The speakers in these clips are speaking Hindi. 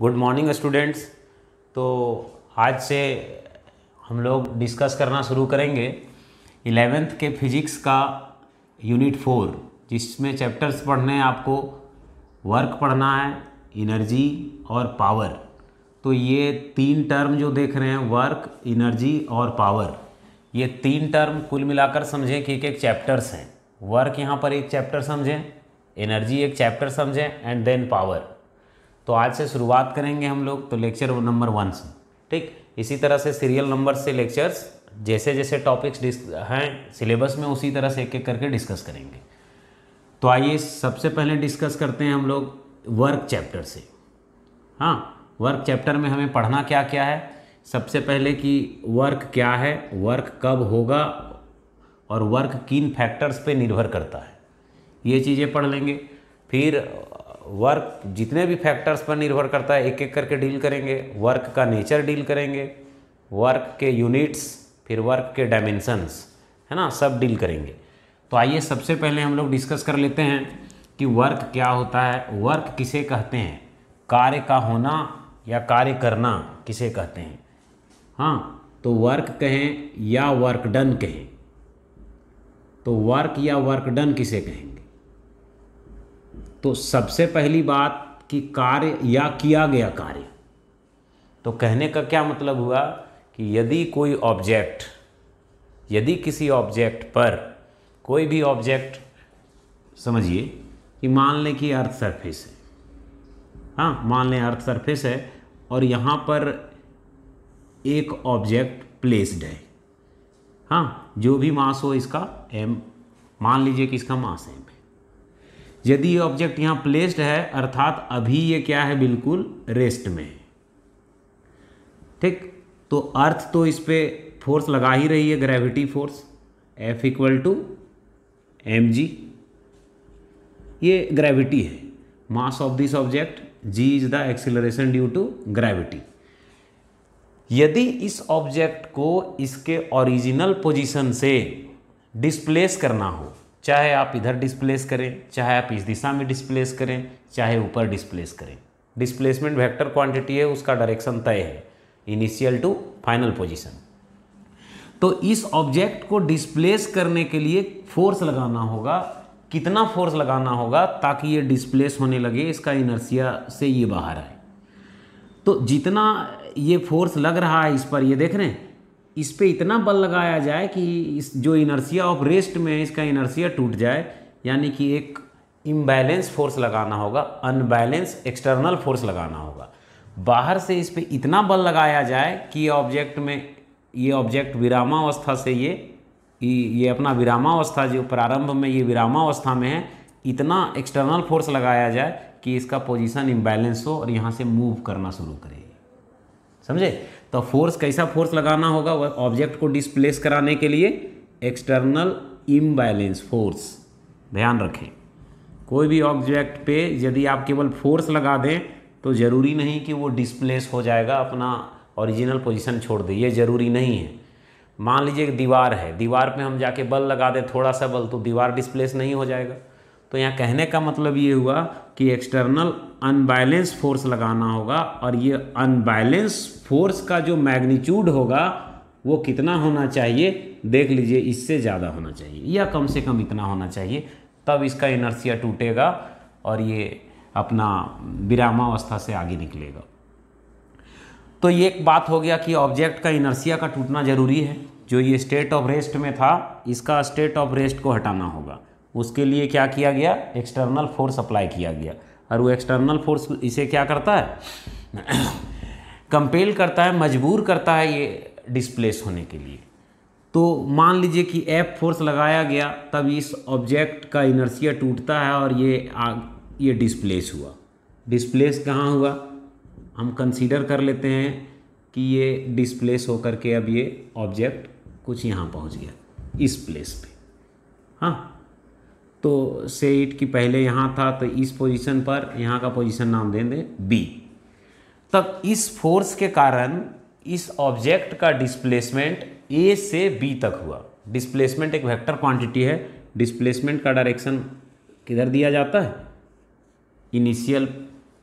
गुड मॉर्निंग स्टूडेंट्स तो आज से हम लोग डिस्कस करना शुरू करेंगे इलेवेंथ के फिजिक्स का यूनिट फोर जिसमें चैप्टर्स पढ़ने हैं आपको वर्क पढ़ना है इनर्जी और पावर तो ये तीन टर्म जो देख रहे हैं वर्क इनर्जी और पावर ये तीन टर्म कुल मिलाकर समझें कि एक एक चैप्टर्स हैं वर्क यहाँ पर एक चैप्टर समझें एनर्जी एक चैप्टर समझें एंड देन पावर तो आज से शुरुआत करेंगे हम लोग तो लेक्चर नंबर वन से ठीक इसी तरह से सीरियल नंबर से लेक्चर्स जैसे जैसे टॉपिक्स हैं सिलेबस में उसी तरह से एक एक करके डिस्कस करेंगे तो आइए सबसे पहले डिस्कस करते हैं हम लोग वर्क चैप्टर से हाँ वर्क चैप्टर में हमें पढ़ना क्या क्या है सबसे पहले कि वर्क क्या है वर्क कब होगा और वर्क किन फैक्टर्स पे निर्भर करता है ये चीज़ें पढ़ लेंगे फिर वर्क जितने भी फैक्टर्स पर निर्भर करता है एक एक करके डील करेंगे वर्क का नेचर डील करेंगे वर्क के यूनिट्स फिर वर्क के डायमेंशंस है ना सब डील करेंगे तो आइए सबसे पहले हम लोग डिस्कस कर लेते हैं कि वर्क क्या होता है वर्क किसे कहते हैं कार्य का होना या कार्य करना किसे कहते हैं हाँ तो वर्क कहें या वर्क डन कहें तो वर्क या वर्क डन किसे कहेंगे तो सबसे पहली बात कि कार्य या किया गया कार्य तो कहने का क्या मतलब हुआ कि यदि कोई ऑब्जेक्ट यदि किसी ऑब्जेक्ट पर कोई भी ऑब्जेक्ट समझिए कि मान लें कि अर्थ सरफेस है हाँ मान लें अर्थ सरफेस है और यहाँ पर एक ऑब्जेक्ट प्लेस्ड है हाँ जो भी मास हो इसका एम मान लीजिए कि इसका मास है यदि ये ऑब्जेक्ट यहाँ प्लेस्ड है अर्थात अभी ये क्या है बिल्कुल रेस्ट में ठीक तो अर्थ तो इस पर फोर्स लगा ही रही है gravity force F equal to M G ये ग्रेविटी है mass of this object G is the acceleration due to gravity यदि इस ऑब्जेक्ट को इसके ओरिजिनल पोजीशन से डिस्प्लेस करना हो चाहे आप इधर डिस्प्लेस करें चाहे आप इस दिशा में डिस्प्लेस करें चाहे ऊपर डिस्प्लेस करें डिस्प्लेसमेंट वेक्टर क्वांटिटी है उसका डायरेक्शन तय है इनिशियल टू फाइनल पोजीशन तो इस ऑब्जेक्ट को डिस्प्लेस करने के लिए फोर्स लगाना होगा कितना फोर्स लगाना होगा ताकि ये डिस्प्लेस होने लगे इसका इनर्सिया से ये बाहर आए तो जितना ये फोर्स लग रहा है इस पर ये देख रहे हैं इस पर इतना बल लगाया जाए कि इस जो इनर्सिया ऑफ रेस्ट में इसका इनर्सिया टूट जाए यानी कि एक इम्बैलेंस फोर्स लगाना होगा अनबैलेंस एक्सटर्नल फोर्स लगाना होगा बाहर से इस पर इतना बल लगाया जाए कि ऑब्जेक्ट में ये ऑब्जेक्ट विरामावस्था से ये ये अपना विरामावस्था जो प्रारंभ में ये विरामावस्था में है इतना एक्सटर्नल फोर्स लगाया जाए कि इसका पोजीशन इम्बैलेंस हो और यहाँ से मूव करना शुरू करे समझे तो फोर्स कैसा फोर्स लगाना होगा वह ऑब्जेक्ट को डिस्प्लेस कराने के लिए एक्सटर्नल इम्बैलेंस फोर्स ध्यान रखें कोई भी ऑब्जेक्ट पे यदि आप केवल फोर्स लगा दें तो ज़रूरी नहीं कि वो डिस्प्लेस हो जाएगा अपना ओरिजिनल पोजीशन छोड़ दे ये ज़रूरी नहीं है मान लीजिए एक दीवार है दीवार पे हम जाके बल लगा दें थोड़ा सा बल तो दीवार डिस्प्लेस नहीं हो जाएगा तो यहाँ कहने का मतलब ये हुआ कि एक्सटर्नल अनबैलेंस फोर्स लगाना होगा और ये अनबैलेंस फोर्स का जो मैग्नीट्यूड होगा वो कितना होना चाहिए देख लीजिए इससे ज़्यादा होना चाहिए या कम से कम इतना होना चाहिए तब इसका इनर्सिया टूटेगा और ये अपना विरामावस्था से आगे निकलेगा तो ये एक बात हो गया कि ऑब्जेक्ट का इनर्सिया का टूटना ज़रूरी है जो ये स्टेट ऑफ रेस्ट में था इसका स्टेट ऑफ रेस्ट को हटाना होगा उसके लिए क्या किया गया एक्सटर्नल फोर्स अप्लाई किया गया और वो एक्सटर्नल फोर्स इसे क्या करता है कंपेल करता है मजबूर करता है ये डिस्प्लेस होने के लिए तो मान लीजिए कि एफ फोर्स लगाया गया तब इस ऑब्जेक्ट का इनर्सिया टूटता है और ये आग ये डिस्प्लेस हुआ डिस्प्लेस कहाँ हुआ हम कंसीडर कर लेते हैं कि ये डिस्प्लेस होकर के अब ये ऑब्जेक्ट कुछ यहाँ पहुँच गया इस प्लेस पे हाँ तो सेट की पहले यहाँ था तो इस पोजीशन पर यहाँ का पोजीशन नाम दे दें बी तब इस फोर्स के कारण इस ऑब्जेक्ट का डिस्प्लेसमेंट ए से बी तक हुआ डिस्प्लेसमेंट एक वेक्टर क्वांटिटी है डिस्प्लेसमेंट का डायरेक्शन किधर दिया जाता है initial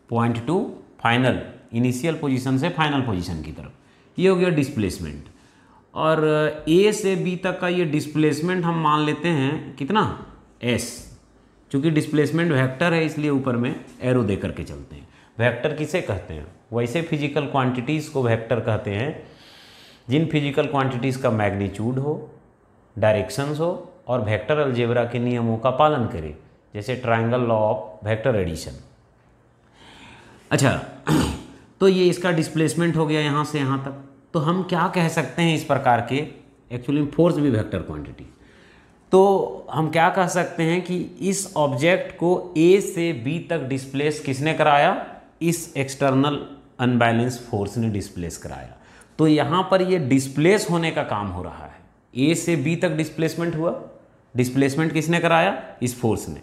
point to final initial position से फाइनल पोजीशन की तरफ ये हो गया डिस्प्लेसमेंट और ए से बी तक का ये डिस्प्लेसमेंट हम मान लेते हैं कितना एस चूँकि डिस्प्लेसमेंट वेक्टर है इसलिए ऊपर में एरो दे करके चलते हैं वेक्टर किसे कहते हैं वैसे फिजिकल क्वांटिटीज़ को वेक्टर कहते हैं जिन फिजिकल क्वांटिटीज़ का मैग्नीट्यूड हो डायरेक्शंस हो और वेक्टर अलजेबरा के नियमों का पालन करे जैसे triangle law of vector addition अच्छा तो ये इसका डिस्प्लेसमेंट हो गया यहाँ से यहाँ तक तो हम क्या कह सकते हैं इस प्रकार के एक्चुअली फोर्स भी वेक्टर क्वांटिटी तो हम क्या कह सकते हैं कि इस ऑब्जेक्ट को ए से बी तक डिस्प्लेस किसने कराया इस एक्सटर्नल अनबैलेंस फोर्स ने डिस्प्लेस कराया तो यहाँ पर ये डिस्प्लेस होने का काम हो रहा है ए से बी तक डिस्प्लेसमेंट हुआ डिस्प्लेसमेंट किसने कराया इस फोर्स ने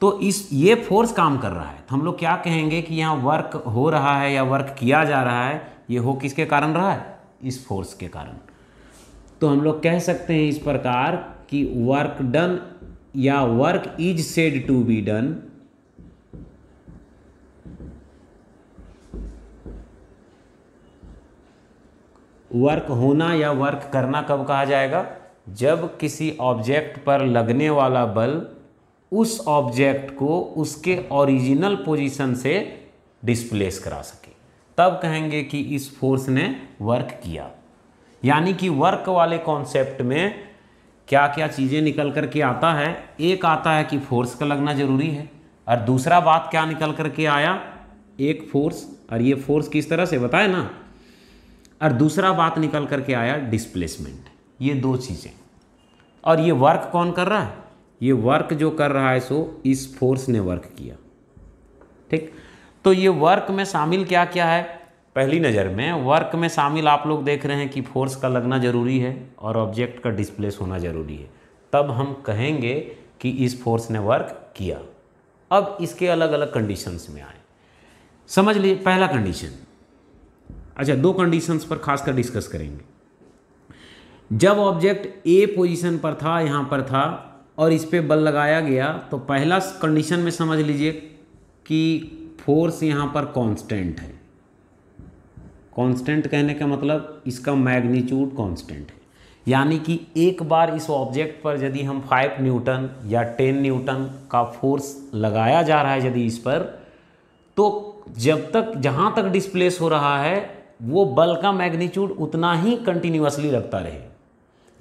तो इस ये फोर्स काम कर रहा है तो हम लोग क्या कहेंगे कि यहाँ वर्क हो रहा है या वर्क किया जा रहा है ये हो किसके कारण रहा है इस फोर्स के कारण तो हम लोग कह सकते हैं इस प्रकार कि वर्क डन या work is said to be done work होना या वर्क करना कब कहा जाएगा जब किसी ऑब्जेक्ट पर लगने वाला बल उस ऑब्जेक्ट को उसके ओरिजिनल पोजीशन से डिस्प्लेस करा सके तब कहेंगे कि इस फोर्स ने वर्क किया यानी कि वर्क वाले कॉन्सेप्ट में क्या क्या चीज़ें निकल कर के आता है एक आता है कि फोर्स का लगना ज़रूरी है और दूसरा बात क्या निकल कर के आया एक फोर्स और ये फोर्स किस तरह से बताए ना और दूसरा बात निकल कर के आया डिस्प्लेसमेंट ये दो चीज़ें और ये वर्क कौन कर रहा है ये वर्क जो कर रहा है सो इस फोर्स ने वर्क किया ठीक तो ये वर्क में शामिल क्या क्या है पहली नज़र में वर्क में शामिल आप लोग देख रहे हैं कि फोर्स का लगना ज़रूरी है और ऑब्जेक्ट का डिस्प्लेस होना ज़रूरी है तब हम कहेंगे कि इस फोर्स ने वर्क किया अब इसके अलग अलग कंडीशंस में आए समझ लीजिए पहला कंडीशन अच्छा दो कंडीशंस पर खासकर डिस्कस करेंगे जब ऑब्जेक्ट ए पोजीशन पर था यहाँ पर था और इस पर बल लगाया गया तो पहला कंडीशन में समझ लीजिए कि फोर्स यहाँ पर कॉन्स्टेंट है कांस्टेंट कहने का मतलब इसका मैग्नीट्यूड कांस्टेंट है यानी कि एक बार इस ऑब्जेक्ट पर यदि हम 5 न्यूटन या 10 न्यूटन का फोर्स लगाया जा रहा है यदि इस पर तो जब तक जहाँ तक डिस्प्लेस हो रहा है वो बल का मैग्नीट्यूड उतना ही कंटिन्यूसली लगता रहे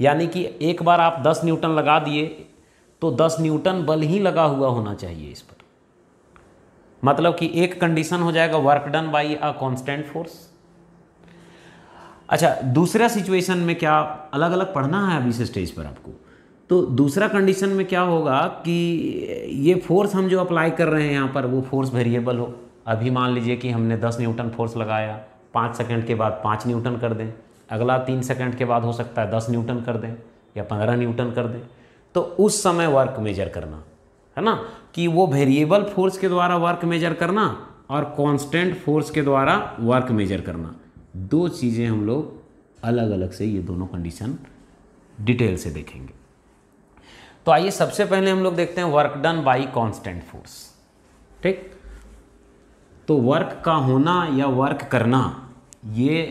यानी कि एक बार आप 10 न्यूटन लगा दिए तो 10 न्यूटन बल ही लगा हुआ होना चाहिए इस पर मतलब कि एक कंडीशन हो जाएगा work done by a constant force अच्छा दूसरा सिचुएशन में क्या अलग अलग पढ़ना है अभी इस स्टेज पर आपको तो दूसरा कंडीशन में क्या होगा कि ये फोर्स हम जो अप्लाई कर रहे हैं यहाँ पर वो फोर्स वेरिएबल हो अभी मान लीजिए कि हमने दस न्यूटन फोर्स लगाया पाँच सेकेंड के बाद पाँच न्यूटन कर दें अगला तीन सेकेंड के बाद हो सकता है दस न्यूटन कर दें या पंद्रह न्यूटन कर दें तो उस समय वर्क मेजर करना है ना कि वो वेरिएबल फोर्स के द्वारा वर्क मेजर करना और कांस्टेंट फोर्स के द्वारा वर्क मेजर करना दो चीज़ें हम लोग अलग अलग से ये दोनों कंडीशन डिटेल से देखेंगे तो आइए सबसे पहले हम लोग देखते हैं work done by constant force ठीक तो वर्क का होना या वर्क करना ये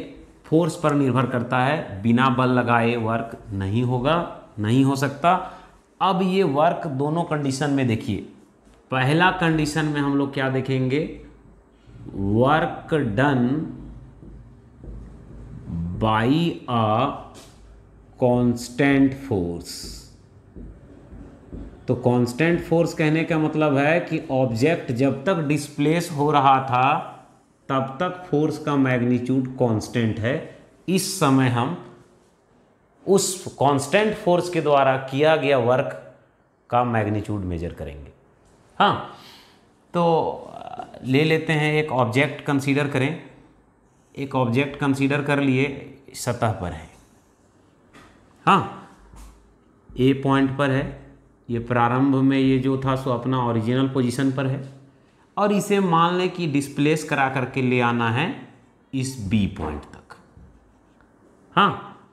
फोर्स पर निर्भर करता है बिना बल लगाए वर्क नहीं होगा नहीं हो सकता अब ये वर्क दोनों कंडीशन में देखिए पहला कंडीशन में हम लोग क्या देखेंगे work done by a constant force तो कांस्टेंट फोर्स कहने का मतलब है कि ऑब्जेक्ट जब तक डिस्प्लेस हो रहा था तब तक फोर्स का मैग्नीट्यूड कांस्टेंट है इस समय हम उस कांस्टेंट फोर्स के द्वारा किया गया वर्क का मैग्नीट्यूड मेजर करेंगे हाँ तो ले लेते हैं एक ऑब्जेक्ट कंसीडर करें एक ऑब्जेक्ट कंसीडर कर लिए सतह पर है हाँ ए पॉइंट पर है ये प्रारंभ में ये जो था सो अपना ओरिजिनल पोजीशन पर है और इसे मान लें कि डिस्प्लेस करा करके ले आना है इस बी पॉइंट तक हाँ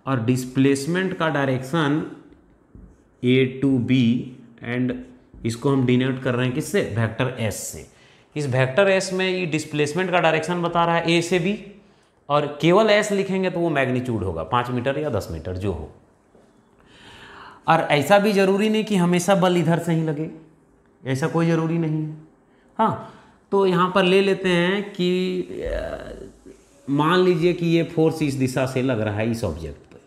और डिस्प्लेसमेंट का direction A to B and इसको हम डिनोट कर रहे हैं किससे वेक्टर एस से इस वेक्टर एस में ये डिस्प्लेसमेंट का डायरेक्शन बता रहा है ए से बी और केवल एस लिखेंगे तो वो मैग्नीट्यूड होगा पाँच मीटर या दस मीटर जो हो और ऐसा भी ज़रूरी नहीं कि हमेशा बल इधर से ही लगे ऐसा कोई ज़रूरी नहीं है हाँ तो यहाँ पर ले लेते हैं कि मान लीजिए कि ये फोर्स इस दिशा से लग रहा है इस ऑब्जेक्ट पर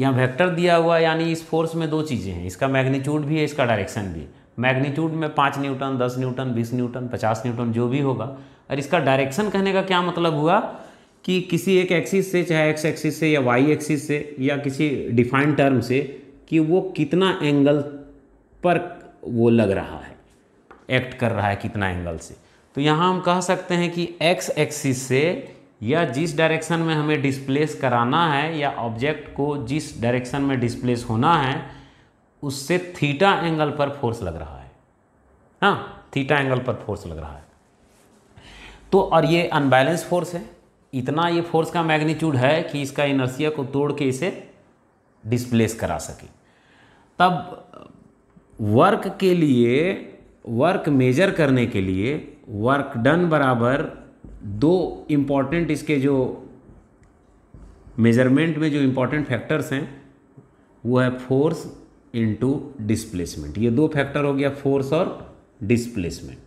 यहाँ वेक्टर दिया हुआ यानी इस फोर्स में दो चीज़ें हैं इसका मैग्नीट्यूड भी है इसका डायरेक्शन भी मैग्नीट्यूड में पाँच न्यूटन दस न्यूटन बीस न्यूटन पचास न्यूटन जो भी होगा और इसका डायरेक्शन कहने का क्या मतलब हुआ कि किसी एक एक्सिस से चाहे एक्स एक्सिस से या वाई एक्सिस से या किसी डिफाइंड टर्म से कि वो कितना एंगल पर वो लग रहा है एक्ट कर रहा है कितना एंगल से तो यहाँ हम कह सकते हैं कि एक्स एक्सिस से या जिस डायरेक्शन में हमें डिस्प्लेस कराना है या ऑब्जेक्ट को जिस डायरेक्शन में डिस्प्लेस होना है उससे थीटा एंगल पर फोर्स लग रहा है हाँ थीटा एंगल पर फोर्स लग रहा है तो और ये अनबैलेंस फोर्स है इतना ये फोर्स का मैग्नीट्यूड है कि इसका इनर्सिया को तोड़ के इसे डिस्प्लेस करा सके तब वर्क के लिए वर्क मेजर करने के लिए वर्क डन बराबर दो इम्पॉर्टेंट इसके जो मेजरमेंट में जो इम्पॉर्टेंट फैक्टर्स हैं वो है फोर्स इनटू डिस्प्लेसमेंट ये दो फैक्टर हो गया फोर्स और डिस्प्लेसमेंट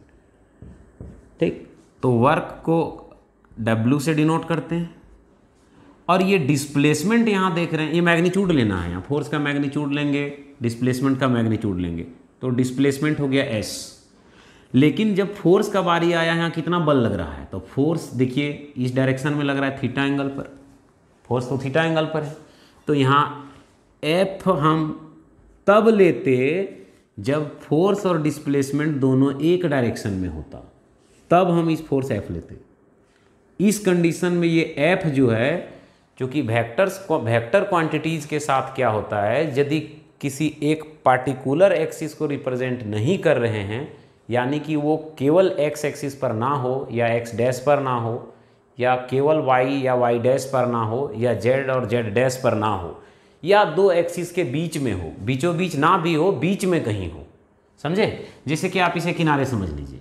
ठीक तो वर्क को W से डिनोट करते हैं और ये डिस्प्लेसमेंट यहाँ देख रहे हैं ये मैग्नीट्यूड लेना है यहाँ फोर्स का मैग्नीट्यूड लेंगे डिस्प्लेसमेंट का मैग्नीट्यूड लेंगे तो डिस्प्लेसमेंट हो गया S लेकिन जब फोर्स का बारी आया यहाँ कितना बल लग रहा है तो फोर्स देखिए इस डायरेक्शन में लग रहा है थीटा एंगल पर फोर्स तो थीटा एंगल पर है तो यहाँ एफ हम तब लेते जब फोर्स और डिस्प्लेसमेंट दोनों एक डायरेक्शन में होता तब हम इस फोर्स एफ लेते इस कंडीशन में ये एफ जो है क्योंकि वैक्टर्स वैक्टर क्वांटिटीज़ के साथ क्या होता है यदि किसी एक पार्टिकुलर एक्सिस को रिप्रेजेंट नहीं कर रहे हैं यानी कि वो केवल एक्स एक्सिस पर ना हो या एक्स डैश पर ना हो या केवल वाई या वाई डैश पर ना हो या जेड और जेड डैश पर ना हो या दो एक्सिस के बीच में हो बीचों बीच ना भी हो बीच में कहीं हो समझे जैसे कि आप इसे किनारे समझ लीजिए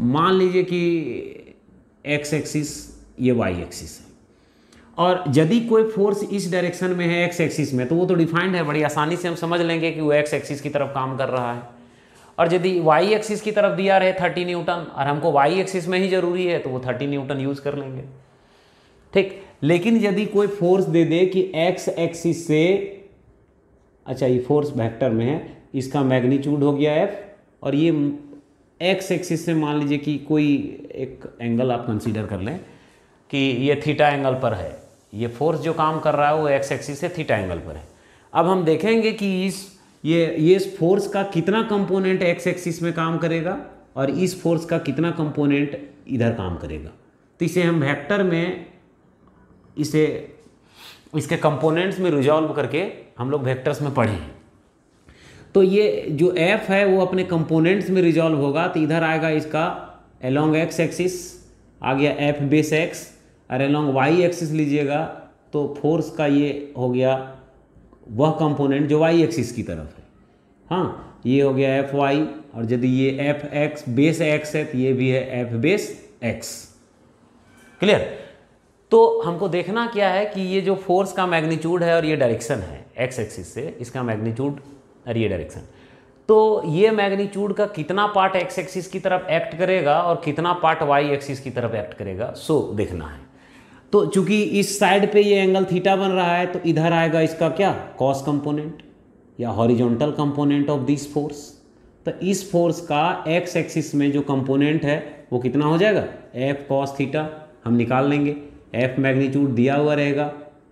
मान लीजिए कि एक्स एक्सिस ये वाई एक्सिस है और यदि कोई फोर्स इस डायरेक्शन में है एक्स एक्सिस में तो वो तो डिफाइंड है बड़ी आसानी से हम समझ लेंगे कि वो एक्स एक्सिस की तरफ काम कर रहा है और यदि वाई एक्सिस की तरफ दिया रहे थर्टी न्यूटन और हमको वाई एक्सिस में ही जरूरी है तो वो थर्टी न्यूटन यूज़ कर लेंगे ठीक लेकिन यदि कोई फोर्स दे दे कि एक्स एक्सिस से अच्छा ये फोर्स वेक्टर में है इसका मैग्नीट्यूड हो गया एफ और ये एक्स एक्सिस से मान लीजिए कि कोई एक एंगल आप कंसीडर कर लें कि ये थीटा एंगल पर है ये फोर्स जो काम कर रहा है वो एक्स एक्सिस से थीटा एंगल पर है अब हम देखेंगे कि इस ये ये इस फोर्स का कितना कंपोनेंट एक्स एक्सिस में काम करेगा और इस फोर्स का कितना कंपोनेंट इधर काम करेगा तो इसे हम वेक्टर में इसे इसके कंपोनेंट्स में रिजॉल्व करके हम लोग वेक्टर्स में पढ़े हैं तो ये जो एफ है वो अपने कंपोनेंट्स में रिजॉल्व होगा तो इधर आएगा इसका एलोंग एक्स एक्सिस आ गया एफ बेस एक्स और एलोंग वाई एक्सिस लीजिएगा तो फोर्स का ये हो गया वह कंपोनेंट जो वाई एक्सिस की तरफ है हाँ ये हो गया एफ वाई और यदि ये एफ एक्स बेस एक्स है तो ये भी है एफ बेस एक्स क्लियर तो हमको देखना क्या है कि ये जो फोर्स का मैग्नीट्यूड है और ये डायरेक्शन है एक्स एक्सिस से इसका मैग्नीट्यूड डायरेक्शन तो ये मैग्नीट्यूड का कितना पार्ट एक्स एक्सिस की तरफ एक्ट करेगा और कितना पार्ट वाई एक्सिस की तरफ एक्ट करेगा सो देखना है तो चूंकि इस साइड पे ये एंगल थीटा बन रहा है तो इधर आएगा इसका क्या कॉस कंपोनेंट या horizontal component of this force तो इस फोर्स का एक्स एक्सिस में जो कंपोनेंट है वो कितना हो जाएगा एफ कॉस थीटा हम निकाल लेंगे एफ मैग्नीट्यूड दिया हुआ रहेगा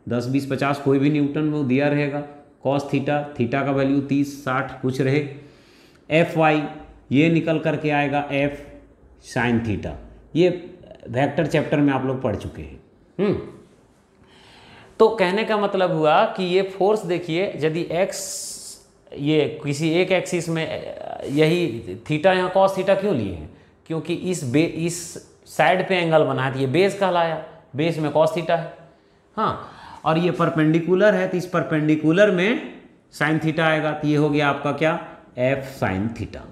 दस बीस पचास कोई भी न्यूटन वो दिया रहेगा कॉस थीटा थीटा का वैल्यू तीस साठ कुछ रहे एफ वाई ये निकल करके आएगा एफ साइन थीटा ये वेक्टर चैप्टर में आप लोग पढ़ चुके हैं हम्म। तो कहने का मतलब हुआ कि ये फोर्स देखिए यदि एक्स ये किसी एक एक्सिस में यही थीटा यहाँ कॉस थीटा क्यों लिए हैं क्योंकि इस बे इस साइड पे एंगल बना है तो ये बेस कहलाया बेस में कॉस थीटा है हाँ और ये परपेंडिकुलर है तो इस परपेंडिकुलर में साइन थीटा आएगा तो ये हो गया आपका क्या एफ साइन थीटा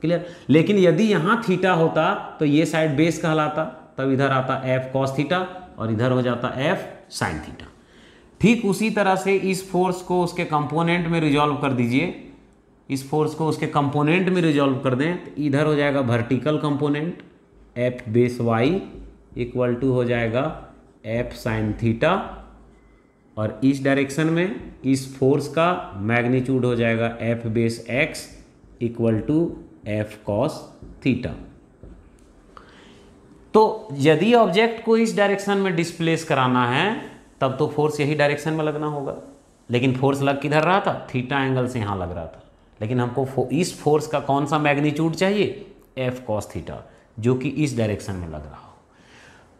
क्लियर लेकिन यदि यहाँ थीटा होता तो ये साइड बेस कहलाता तब इधर आता एफ कॉस थीटा और इधर हो जाता एफ साइन थीटा ठीक उसी तरह से इस फोर्स को उसके कंपोनेंट में रिजॉल्व कर दीजिए इस फोर्स को उसके कंपोनेंट में रिजॉल्व कर दें तो इधर हो जाएगा vertical component F base Y equal to हो जाएगा एफ साइन थीटा और इस डायरेक्शन में इस फोर्स का मैग्नीट्यूड हो जाएगा F base X equal to F cos theta तो यदि ऑब्जेक्ट को इस डायरेक्शन में डिस्प्लेस कराना है तब तो फोर्स यही डायरेक्शन में लगना होगा लेकिन फोर्स लग किधर रहा था थीटा एंगल से यहाँ लग रहा था लेकिन हमको फो, इस फोर्स का कौन सा मैग्नीट्यूड चाहिए एफ कॉस थीटा जो कि इस डायरेक्शन में लग रहा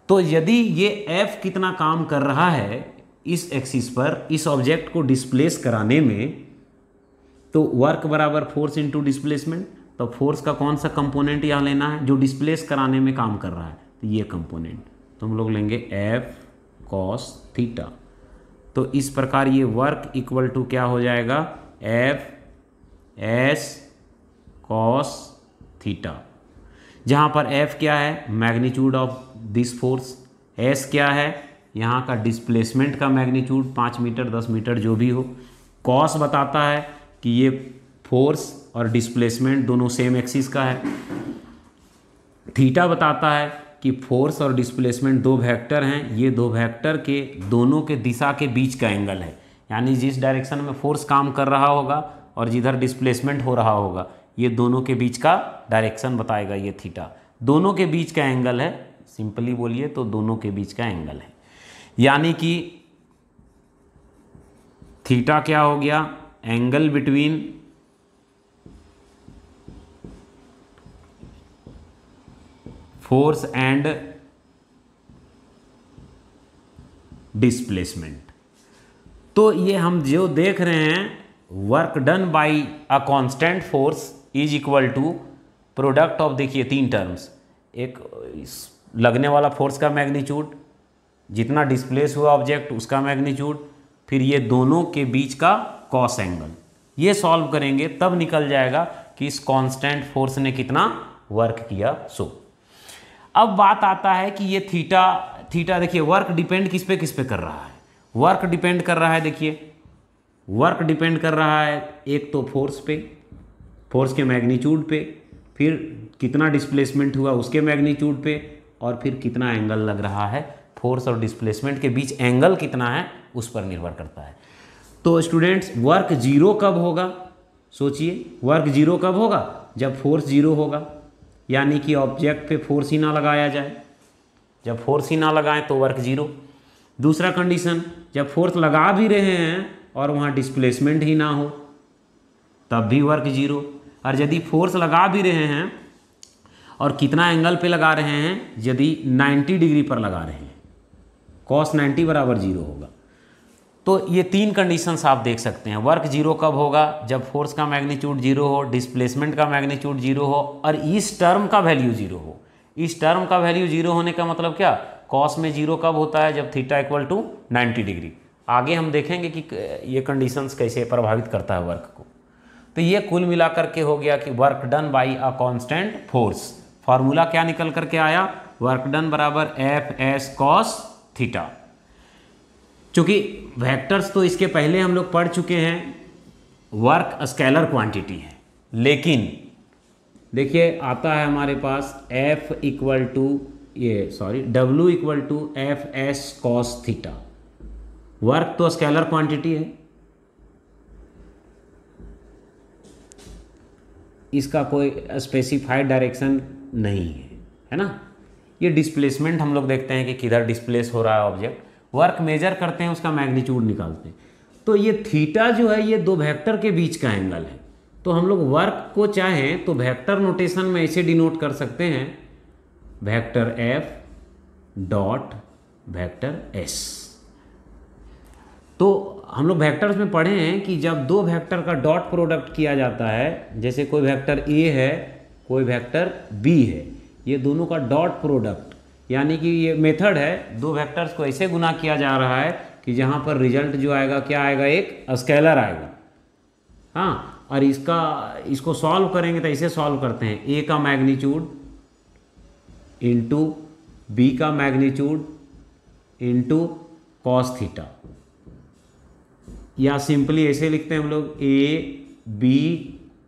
तो यदि ये एफ कितना काम कर रहा है इस एक्सिस पर इस ऑब्जेक्ट को डिस्प्लेस कराने में तो वर्क बराबर फोर्स इंटू डिस्प्लेसमेंट तो फोर्स का कौन सा कंपोनेंट यहाँ लेना है जो डिस्प्लेस कराने में काम कर रहा है तो ये कंपोनेंट तो हम लोग लेंगे एफ कॉस थीटा तो इस प्रकार ये वर्क इक्वल टू क्या हो जाएगा एफ एस कॉस थीटा जहाँ पर एफ क्या है magnitude of this force S क्या है यहाँ का डिस्प्लेसमेंट का मैग्नीट्यूड पाँच मीटर दस मीटर जो भी हो कॉस बताता है कि ये फोर्स और डिस्प्लेसमेंट दोनों सेम एक्सिस का है थीटा बताता है कि फोर्स और डिस्प्लेसमेंट दो वेक्टर हैं ये दो वेक्टर के दोनों के दिशा के बीच का एंगल है यानी जिस डायरेक्शन में फोर्स काम कर रहा होगा और जिधर डिस्प्लेसमेंट हो रहा होगा ये दोनों के बीच का डायरेक्शन बताएगा ये थीटा दोनों के बीच का एंगल है सिंपली बोलिए तो दोनों के बीच का एंगल है यानी कि थीटा क्या हो गया angle between force and displacement तो ये हम जो देख रहे हैं work done by a constant force is equal to product of देखिए तीन टर्म्स एक लगने वाला फोर्स का मैग्नीट्यूड जितना डिस्प्लेस हुआ ऑब्जेक्ट उसका मैग्नीट्यूड फिर ये दोनों के बीच का कॉस एंगल ये सॉल्व करेंगे तब निकल जाएगा कि इस कांस्टेंट फोर्स ने कितना वर्क किया सो अब बात आता है कि ये थीटा थीटा देखिए वर्क डिपेंड किस पे किस पे कर रहा है वर्क डिपेंड कर रहा है देखिए वर्क डिपेंड कर रहा है एक तो फोर्स पे फोर्स के मैग्नीट्यूड पे फिर कितना डिस्प्लेसमेंट हुआ उसके मैग्नीट्यूड पे और फिर कितना एंगल लग रहा है फोर्स और डिस्प्लेसमेंट के बीच एंगल कितना है उस पर निर्भर करता है तो स्टूडेंट्स वर्क जीरो कब होगा सोचिए वर्क जीरो कब होगा जब फोर्स जीरो होगा यानी कि ऑब्जेक्ट पे फोर्स ही ना लगाया जाए जब फोर्स ही ना लगाएं तो वर्क जीरो दूसरा कंडीशन जब फोर्स लगा भी रहे हैं और वहाँ डिस्प्लेसमेंट ही ना हो तब भी वर्क जीरो और यदि फोर्स लगा भी रहे हैं और कितना एंगल पे लगा रहे हैं यदि 90 डिग्री पर लगा रहे हैं कॉस 90 बराबर जीरो होगा तो ये तीन कंडीशंस आप देख सकते हैं वर्क जीरो कब होगा जब फोर्स का मैग्नीट्यूड जीरो हो डिस्प्लेसमेंट का मैग्नीट्यूड जीरो हो और इस टर्म का वैल्यू जीरो हो इस टर्म का वैल्यू जीरो होने का मतलब क्या कॉस में जीरो कब होता है जब theta equal to ninety degree आगे हम देखेंगे कि ये कंडीशंस कैसे प्रभावित करता है वर्क को तो ये कुल मिलाकर के हो गया कि work done by a constant force formula क्या निकल करके आया वर्क डन बराबर एफ एस कॉस थीटा चूंकि वेक्टर्स तो इसके पहले हम लोग पढ़ चुके हैं वर्क स्केलर क्वांटिटी है लेकिन देखिए आता है हमारे पास F इक्वल टू ये sorry W equal to F S cos theta work तो स्केलर क्वांटिटी है इसका कोई स्पेसिफाइड डायरेक्शन नहीं है है ना ये डिस्प्लेसमेंट हम लोग देखते हैं कि किधर डिस्प्लेस हो रहा है ऑब्जेक्ट वर्क मेजर करते हैं उसका मैग्नीट्यूड निकालते हैं तो ये थीटा जो है ये दो वेक्टर के बीच का एंगल है तो हम लोग वर्क को चाहें तो वेक्टर नोटेशन में ऐसे डिनोट कर सकते हैं vector F dot vector S तो हम लोग वेक्टर्स में पढ़े हैं कि जब दो वेक्टर का डॉट प्रोडक्ट किया जाता है जैसे कोई वेक्टर ए है कोई वेक्टर बी है ये दोनों का डॉट प्रोडक्ट यानी कि ये मेथड है दो वेक्टर्स को ऐसे गुना किया जा रहा है कि जहाँ पर रिजल्ट जो आएगा क्या आएगा एक स्केलर आएगा हाँ और इसका इसको सॉल्व करेंगे तो ऐसे सॉल्व करते हैं ए का मैग्नीट्यूड इंटू बी का मैग्नीट्यूड इंटू कॉस थीटा या सिंपली ऐसे लिखते हैं हम लोग ए बी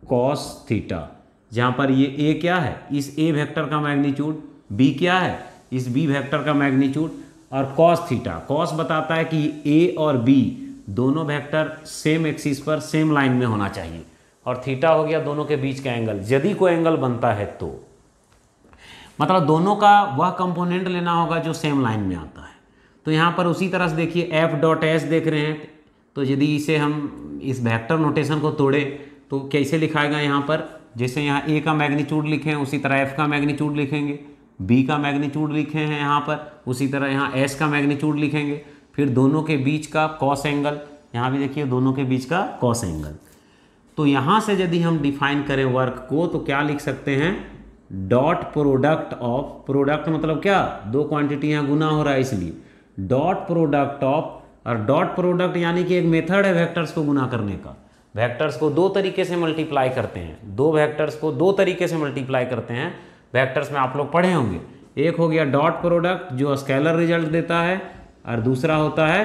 कॉस थीटा जहाँ पर ये ए क्या है इस ए वेक्टर का मैग्नीट्यूड बी क्या है इस बी वेक्टर का मैग्नीट्यूड और कॉस थीटा कॉस बताता है कि ए और बी दोनों वेक्टर सेम एक्सिस पर सेम लाइन में होना चाहिए और थीटा हो गया दोनों के बीच का एंगल यदि कोई एंगल बनता है तो मतलब दोनों का वह कंपोनेंट लेना होगा जो सेम लाइन में आता है तो यहाँ पर उसी तरह से देखिए एफ डॉट एस देख रहे हैं तो यदि इसे हम इस वेक्टर नोटेशन को तोड़े तो कैसे लिखाएगा यहाँ पर जैसे यहाँ ए का मैग्नीट्यूड लिखे हैं उसी तरह एफ का मैग्नीट्यूड लिखेंगे बी का मैग्नीट्यूड लिखे हैं यहाँ पर उसी तरह यहाँ एस का मैग्नीट्यूड लिखेंगे फिर दोनों के बीच का कॉस एंगल यहाँ भी देखिए दोनों के बीच का कॉस एंगल तो यहाँ से यदि हम डिफाइन करें वर्क को तो क्या लिख सकते हैं डॉट प्रोडक्ट ऑफ प्रोडक्ट मतलब क्या दो क्वांटिटी यहाँ गुना हो रहा है इसलिए डॉट प्रोडक्ट ऑफ और डॉट प्रोडक्ट यानी कि एक मेथड है वेक्टर्स को गुना करने का वेक्टर्स को दो तरीके से मल्टीप्लाई करते हैं दो वेक्टर्स को दो तरीके से मल्टीप्लाई करते हैं वेक्टर्स में आप लोग पढ़े होंगे एक हो गया डॉट प्रोडक्ट जो स्केलर रिजल्ट देता है और दूसरा होता है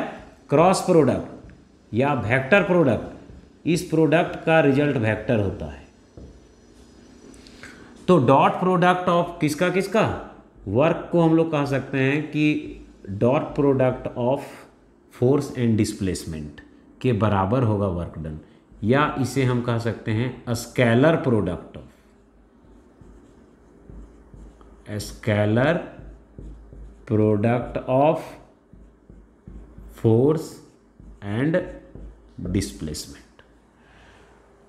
क्रॉस प्रोडक्ट या वेक्टर प्रोडक्ट इस प्रोडक्ट का रिजल्ट वेक्टर होता है तो डॉट प्रोडक्ट ऑफ किसका किसका वर्क को हम लोग कह सकते हैं कि dot product of force and displacement के बराबर होगा वर्क डन या इसे हम कह सकते हैं scalar product of scalar product of force and displacement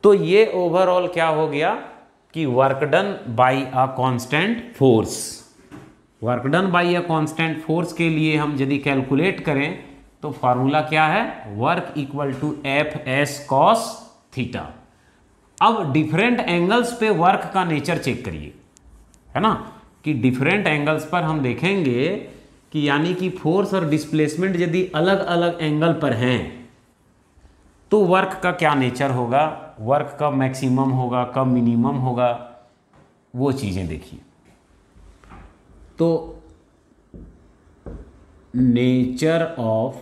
तो ये ओवरऑल क्या हो गया कि work done by a constant force work done by a constant force के लिए हम यदि कैलकुलेट करें तो फॉर्मूला क्या है work equal to F S cos theta अब डिफरेंट एंगल्स पे वर्क का नेचर चेक करिए है ना कि डिफरेंट एंगल्स पर हम देखेंगे कि यानी कि फोर्स और डिस्प्लेसमेंट यदि अलग अलग एंगल पर हैं तो वर्क का क्या नेचर होगा वर्क कब मैक्सिमम होगा कब मिनिमम होगा वो चीज़ें देखिए तो नेचर ऑफ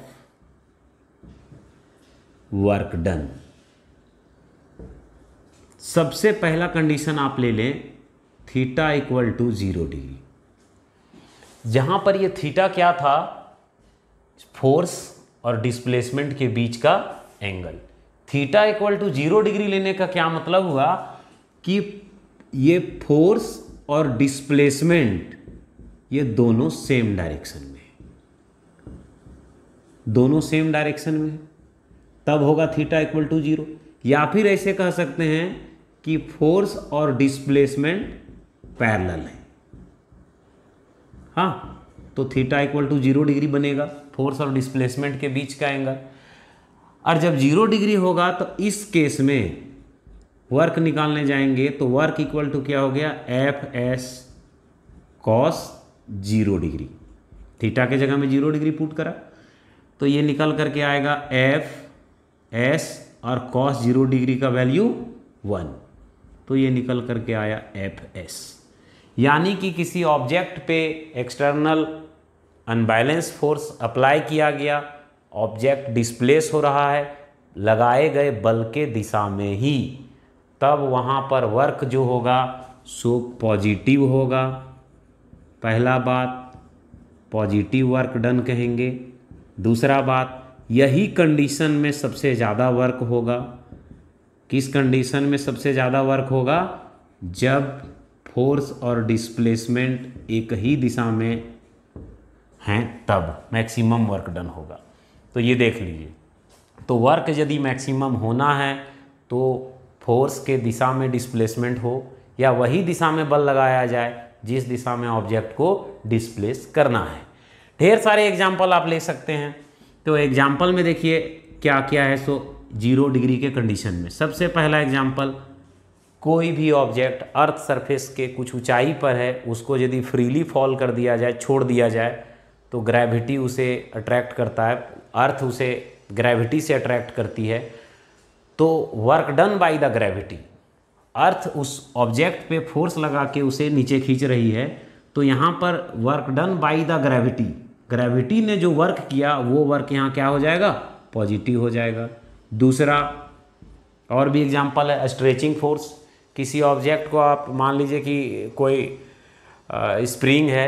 वर्क डन सबसे पहला कंडीशन आप ले लें theta equal to zero degree जहां पर ये थीटा क्या था फोर्स और डिस्प्लेसमेंट के बीच का angle theta equal to zero degree लेने का क्या मतलब हुआ कि ये फोर्स और डिस्प्लेसमेंट ये दोनों सेम डायरेक्शन में दोनों सेम डायरेक्शन में तब होगा थीटा इक्वल टू जीरो या फिर ऐसे कह सकते हैं कि फोर्स और डिस्प्लेसमेंट पैरेलल है हाँ तो theta equal to zero degree बनेगा फोर्स और डिस्प्लेसमेंट के बीच का एंगल और जब जीरो डिग्री होगा तो इस केस में वर्क निकालने जाएंगे तो वर्क इक्वल टू क्या हो गया F S cos zero degree theta के जगह में जीरो डिग्री पुट करा तो ये निकल करके आएगा एफ एस और कॉस जीरो डिग्री का वैल्यू वन तो ये निकल करके आया एफ एस यानी कि किसी ऑब्जेक्ट पे एक्सटर्नल अनबैलेंस फोर्स अप्लाई किया गया ऑब्जेक्ट डिस्प्लेस हो रहा है लगाए गए बल के दिशा में ही तब वहाँ पर वर्क जो होगा सो पॉजिटिव होगा पहला बात पॉजिटिव वर्क डन कहेंगे दूसरा बात यही कंडीशन में सबसे ज़्यादा वर्क होगा किस कंडीशन में सबसे ज़्यादा वर्क होगा जब फोर्स और डिस्प्लेसमेंट एक ही दिशा में हैं तब मैक्सिमम वर्क डन होगा तो ये देख लीजिए तो वर्क यदि मैक्सिमम होना है तो फोर्स के दिशा में डिस्प्लेसमेंट हो या वही दिशा में बल लगाया जाए जिस दिशा में ऑब्जेक्ट को डिस्प्लेस करना है ढेर सारे एग्जाम्पल आप ले सकते हैं तो एग्जाम्पल में देखिए क्या क्या है सो जीरो डिग्री के कंडीशन में सबसे पहला एग्जाम्पल कोई भी ऑब्जेक्ट अर्थ सरफेस के कुछ ऊंचाई पर है उसको यदि फ्रीली फॉल कर दिया जाए छोड़ दिया जाए तो ग्रेविटी उसे अट्रैक्ट करता है अर्थ उसे ग्रेविटी से अट्रैक्ट करती है तो work done by the gravity earth उस ऑब्जेक्ट पे फोर्स लगा के उसे नीचे खींच रही है तो यहाँ पर work done by the gravity gravity ने जो वर्क किया वो वर्क यहाँ क्या हो जाएगा पॉजिटिव हो जाएगा दूसरा और भी एग्जांपल है स्ट्रेचिंग फोर्स किसी ऑब्जेक्ट को आप मान लीजिए कि कोई स्प्रिंग है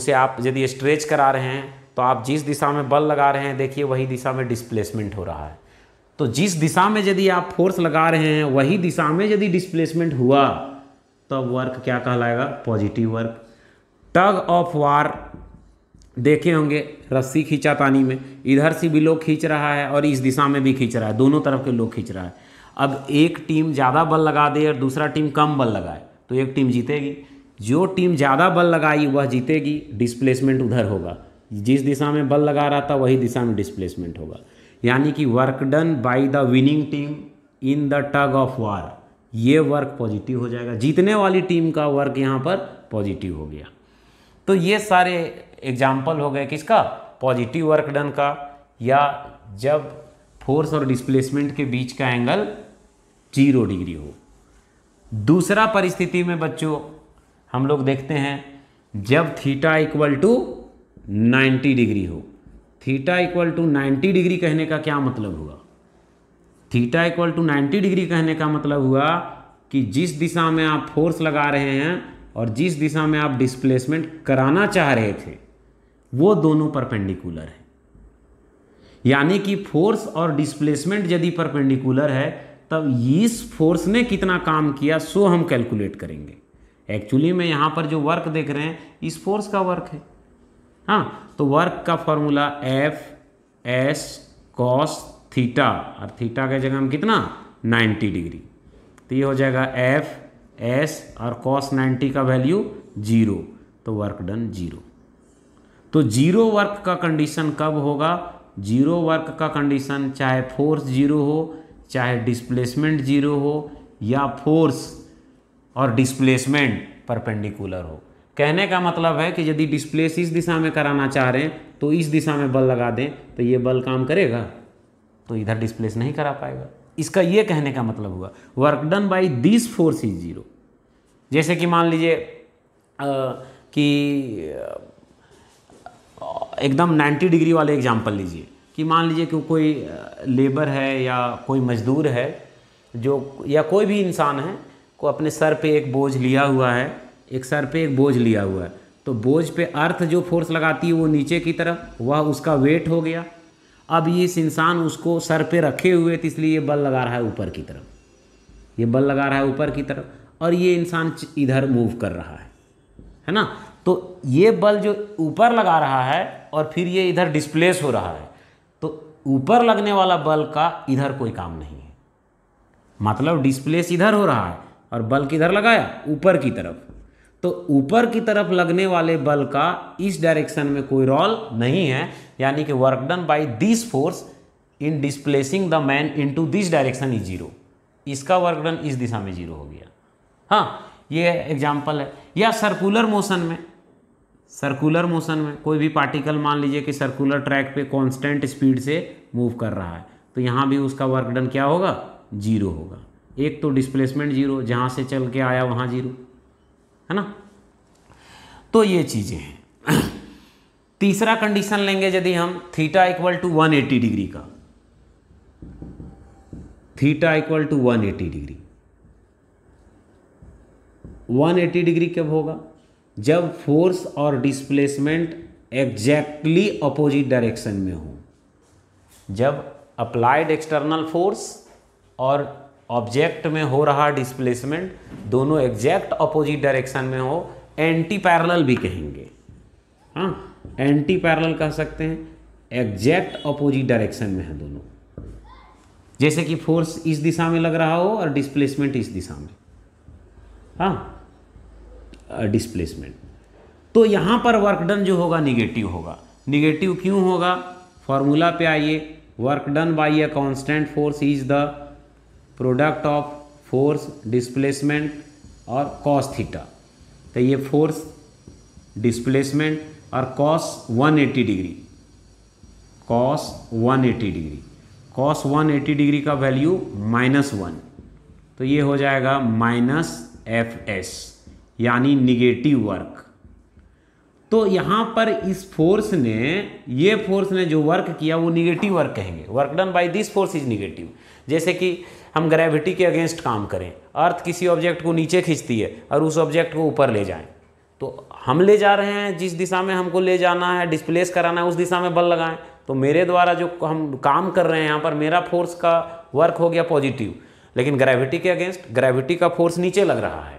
उसे आप यदि स्ट्रेच करा रहे हैं तो आप जिस दिशा में बल लगा रहे हैं देखिए वही दिशा में डिस्प्लेसमेंट हो रहा है तो जिस दिशा में यदि आप फोर्स लगा रहे हैं वही दिशा में यदि डिस्प्लेसमेंट हुआ तो वर्क क्या कहलाएगा positive work tug of war देखे होंगे रस्सी खींचा पानी में इधर से भी लोग खींच रहा है और इस दिशा में भी खींच रहा है दोनों तरफ के लोग खींच रहा है अब एक टीम ज़्यादा बल लगा दे और दूसरा टीम कम बल लगाए तो एक टीम जीतेगी जो टीम ज़्यादा बल लगाई वह जीतेगी डिस्प्लेसमेंट उधर होगा जिस दिशा में बल लगा रहा था वही दिशा में डिस्प्लेसमेंट होगा यानी कि work done by the winning team in the tug of war ये वर्क पॉजिटिव हो जाएगा जीतने वाली टीम का वर्क यहाँ पर पॉजिटिव हो गया तो ये सारे एग्जाम्पल हो गए किसका पॉजिटिव वर्क डन का या जब फोर्स और डिस्प्लेसमेंट के बीच का एंगल जीरो डिग्री हो दूसरा परिस्थिति में बच्चों हम लोग देखते हैं जब थीटा इक्वल टू 90 डिग्री हो थीटा इक्वल टू 90 डिग्री कहने का क्या मतलब हुआ थीटा इक्वल टू 90 डिग्री कहने का मतलब हुआ कि जिस दिशा में आप फोर्स लगा रहे हैं और जिस दिशा में आप डिस्प्लेसमेंट कराना चाह रहे थे वो दोनों परपेंडिकुलर है यानी कि फोर्स और डिस्प्लेसमेंट यदि परपेंडिकुलर है तब इस फोर्स ने कितना काम किया सो हम कैलकुलेट करेंगे एक्चुअली में यहाँ पर जो वर्क देख रहे हैं इस फोर्स का वर्क है हाँ तो वर्क का formula F S cos theta और थीटा के जगह हम कितना 90 डिग्री तो ये हो जाएगा एफ एस और कॉस 90 का वैल्यू जीरो तो वर्क डन जीरो तो जीरो वर्क का कंडीशन कब होगा जीरो वर्क का कंडीशन चाहे फोर्स जीरो हो चाहे डिस्प्लेसमेंट जीरो हो या फोर्स और डिस्प्लेसमेंट परपेंडिकुलर हो कहने का मतलब है कि यदि डिस्प्लेस इस दिशा में कराना चाह रहे हैं तो इस दिशा में बल लगा दें तो ये बल काम करेगा तो इधर डिस्प्लेस नहीं करा पाएगा इसका ये कहने का मतलब हुआ work done by this force is zero जैसे कि मान लीजिए कि एकदम 90 डिग्री वाले एग्जाम्पल लीजिए कि मान लीजिए कि कोई लेबर है या कोई मजदूर है जो या कोई भी इंसान है को अपने सर पे एक बोझ लिया हुआ है एक सर पे एक बोझ लिया हुआ है तो बोझ पे अर्थ जो फोर्स लगाती है वो नीचे की तरफ वह उसका वेट हो गया अब ये इस इंसान उसको सर पे रखे हुए थे इसलिए ये बल लगा रहा है ऊपर की तरफ ये बल लगा रहा है ऊपर की तरफ और ये इंसान इधर मूव कर रहा है है ना तो ये बल जो ऊपर लगा रहा है और फिर ये इधर डिस्प्लेस हो रहा है तो ऊपर लगने वाला बल का इधर कोई काम नहीं है मतलब डिस्प्लेस इधर हो रहा है और बल किधर लगाया ऊपर की तरफ तो ऊपर की तरफ लगने वाले बल का इस डायरेक्शन में कोई रोल नहीं है यानी कि work done by this force in displacing the man into this direction is zero इसका वर्क डन इस दिशा में जीरो हो गया हाँ ये एग्जाम्पल है या सर्कुलर मोशन में सर्कुलर मोशन में कोई भी पार्टिकल मान लीजिए कि सर्कुलर ट्रैक पे कांस्टेंट स्पीड से मूव कर रहा है तो यहाँ भी उसका वर्क डन क्या होगा जीरो होगा एक तो डिस्प्लेसमेंट जीरो जहाँ से चल के आया वहाँ जीरो है ना तो ये चीज़ें हैं तीसरा कंडीशन लेंगे यदि हम theta equal to one eighty degree का theta equal to one eighty degree one eighty degree कब होगा जब फोर्स और डिस्प्लेसमेंट एग्जैक्टली अपोजिट डायरेक्शन में हो जब अप्लाइड एक्सटर्नल फोर्स और ऑब्जेक्ट में हो रहा डिस्प्लेसमेंट दोनों एग्जैक्ट अपोजिट डायरेक्शन में हो एंटी पैरल भी कहेंगे हाँ एंटी पैरल कह सकते हैं एग्जैक्ट अपोजिट डायरेक्शन में है दोनों जैसे कि फोर्स इस दिशा में लग रहा हो और डिस्प्लेसमेंट इस दिशा में हाँ डिस्प्लेसमेंट तो यहाँ पर वर्क डन जो होगा निगेटिव होगा निगेटिव क्यों होगा फॉर्मूला पे आइए work done by a constant force is the product of force displacement और कॉस थीटा तो ये फोर्स डिस्प्लेसमेंट और cos 180 degree cos 180 degree cos 180 degree का वैल्यू माइनस वन तो ये हो जाएगा माइनस एफ एस यानी निगेटिव वर्क तो यहाँ पर इस फोर्स ने ये फोर्स ने जो वर्क किया वो निगेटिव वर्क कहेंगे work done by this force is negative जैसे कि हम ग्रेविटी के अगेंस्ट काम करें अर्थ किसी ऑब्जेक्ट को नीचे खींचती है और उस ऑब्जेक्ट को ऊपर ले जाएं तो हम ले जा रहे हैं जिस दिशा में हमको ले जाना है डिस्प्लेस कराना है उस दिशा में बल लगाएं तो मेरे द्वारा जो हम काम कर रहे हैं यहाँ पर मेरा फोर्स का वर्क हो गया पॉजिटिव लेकिन ग्रेविटी के अगेंस्ट ग्रेविटी का फोर्स नीचे लग रहा है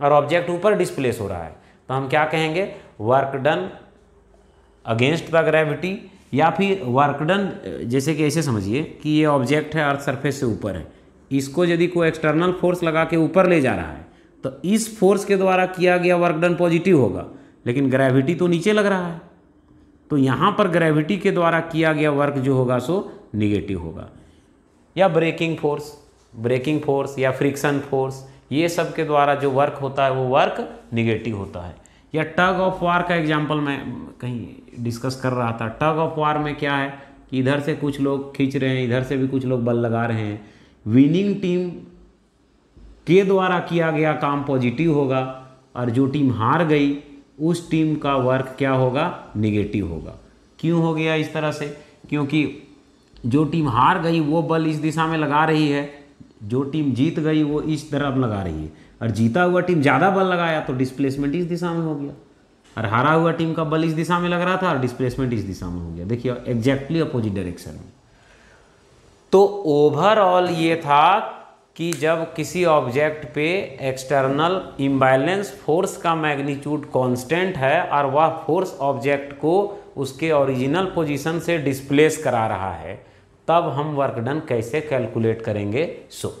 और ऑब्जेक्ट ऊपर डिस्प्लेस हो रहा है तो हम क्या कहेंगे work done against the gravity या फिर वर्क डन जैसे कि ऐसे समझिए कि ये ऑब्जेक्ट है अर्थ सरफेस से ऊपर है इसको यदि कोई एक्सटर्नल फोर्स लगा के ऊपर ले जा रहा है तो इस फोर्स के द्वारा किया गया वर्क डन पॉजिटिव होगा लेकिन ग्रेविटी तो नीचे लग रहा है तो यहाँ पर ग्रेविटी के द्वारा किया गया वर्क जो होगा सो निगेटिव होगा या ब्रेकिंग फोर्स ब्रेकिंग फोर्स या फ्रिक्शन फोर्स ये सब के द्वारा जो वर्क होता है वो वर्क निगेटिव होता है या टग ऑफ वार का एग्जाम्पल मैं कहीं डिस्कस कर रहा था टग ऑफ वार में क्या है कि इधर से कुछ लोग खींच रहे हैं इधर से भी कुछ लोग बल लगा रहे हैं विनिंग टीम के द्वारा किया गया काम पॉजिटिव होगा और जो टीम हार गई उस टीम का वर्क क्या होगा निगेटिव होगा क्यों हो गया इस तरह से क्योंकि जो टीम हार गई वो बल इस दिशा में लगा रही है जो टीम जीत गई वो इस तरफ लगा रही है और जीता हुआ टीम ज़्यादा बल लगाया तो डिस्प्लेसमेंट इस दिशा में हो गया और हारा हुआ टीम का बल इस दिशा में लग रहा था और डिस्प्लेसमेंट इस दिशा में हो गया देखिए एग्जैक्टली अपोजिट डायरेक्शन में तो ओवरऑल ये था कि जब किसी ऑब्जेक्ट पे एक्सटर्नल इम्बैलेंस फोर्स का मैग्नीट्यूड कांस्टेंट है और वह फोर्स ऑब्जेक्ट को उसके ओरिजिनल पोजीशन से डिस्प्लेस करा रहा है तब हम वर्क डन कैसे कैलकुलेट करेंगे सो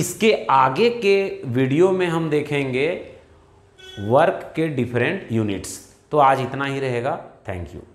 इसके आगे के वीडियो में हम देखेंगे वर्क के डिफरेंट यूनिट्स तो आज इतना ही रहेगा थैंक यू